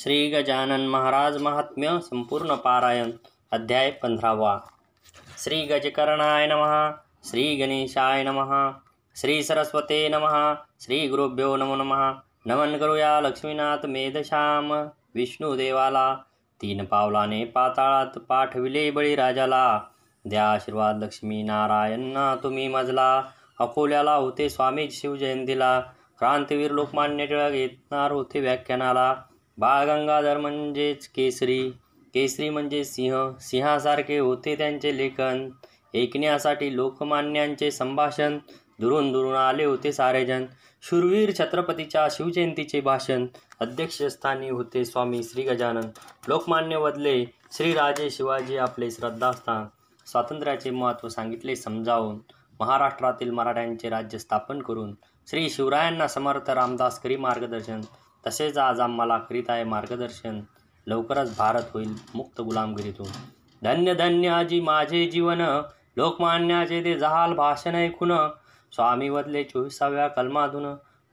श्री गजानन महाराज महात्म्य संपूर्ण पारायण अध्याय पंधरावा श्री गजकर्णाय नम श्री गणेशाय नम श्री सरस्वते नम श्री गुरुभ्यो नमो नम नमन करूया लक्ष्मीनाथ मेधश्याम विष्णुदेवाला तीन पावलाने पाताळात पाठविले बळीराजाला द्या आशीर्वाद नारायणना तुम्ही मजला अकोल्याला होते स्वामी शिवजयंतीला क्रांतीवीर लोकमान्य टिळक येणार होते व्याख्यानाला बाळ गंगाधर म्हणजेच केसरी केसरी म्हणजे सिंह सिंहासारखे होते त्यांचे लेखन ऐकण्यासाठी लोकमान्यांचे संभाषण दुरून दुरून आले होते सारेजण शूरवीर छत्रपतीच्या शिवजयंतीचे भाषण अध्यक्षस्थानी होते स्वामी श्री गजानन लोकमान्य वदले श्रीराजे शिवाजी आपले श्रद्धास्थान स्वातंत्र्याचे महत्त्व सांगितले समजावून महाराष्ट्रातील मराठ्यांचे राज्य स्थापन करून श्री शिवरायांना समर्थ रामदास करी मार्गदर्शन तसेच आज आम्हाला करीत आहे मार्गदर्शन लवकरच भारत होईल मुक्त गुलामगिरीतून धन्य धन्य आजी माझे जीवन लोकमान्याचे ते जहाल भाषण ऐकून स्वामी बदले चोवीसाव्या कलमातून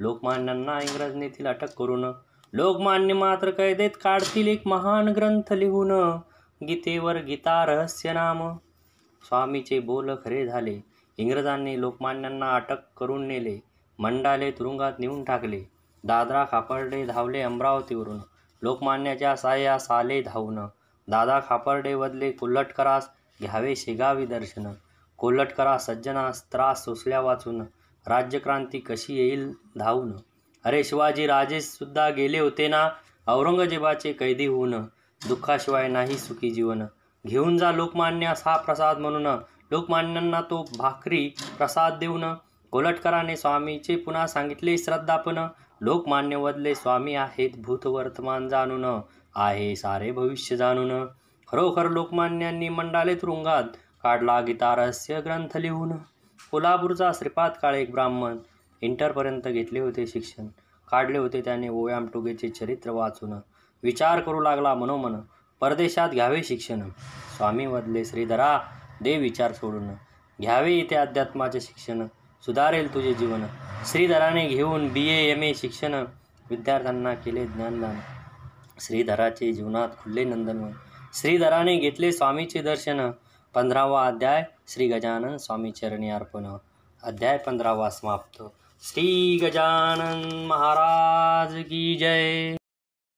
लोकमान्यांना इंग्रजनेतील अटक करून लोकमान्य मात्र कैदेत काढतील एक महान ग्रंथ लिहून गीतेवर गीता रहस्य नाम स्वामीचे बोल खरे झाले इंग्रजांनी लोकमान्यांना अटक करून नेले मंडाले तुरुंगात नेऊन टाकले दादरा खापर्डे धावले अमरावतीवरून लोकमान्याच्या साया आले धावणं दादा खापर्डे बदले कोल्हटकरास घ्यावे शेगावी दर्शन कोल्हटकरा सज्जनास त्रास सोसल्या वाचून राज्यक्रांती कशी येईल धावून अरे शिवाजी सुद्धा गेले होते ना औरंगजेबाचे कैदी होऊन दुःखाशिवाय नाही सुखी जीवन घेऊन जा लोकमान्यास हा प्रसाद म्हणून लोकमान्यांना तो भाकरी प्रसाद देऊन कोलटकराने स्वामीचे पुन्हा सांगितले श्रद्धापण लोकमान्य वदले स्वामी आहेत भूत वर्तमान जाणून आहे सारे भविष्य जाणून खरोखर लोकमान्यांनी मंडाले तुरुंगात काढला गीतारहस्य ग्रंथ लिहून कोल्हापूरचा श्रीपाद काळे एक ब्राह्मण इंटरपर्यंत घेतले होते शिक्षण काढले होते त्याने टोगेचे चरित्र वाचून विचार करू लागला मनोमन परदेशात घ्यावे शिक्षण स्वामी वदले श्रीधरा दे विचार सोडून घ्यावे इथे अध्यात्माचे शिक्षण सुधारेल तुझे जीवन श्रीधराने घेऊन बी ए एम ए शिक्षण विद्यार्थ्यांना केले ज्ञानदान श्रीधराचे जीवनात खुले नंदनवन श्रीधराने घेतले स्वामीचे दर्शन पंधरावा अध्याय श्री गजानन स्वामी चरणी अर्पण अध्याय पंधरावा समाप्त श्री गजानन महाराज की जय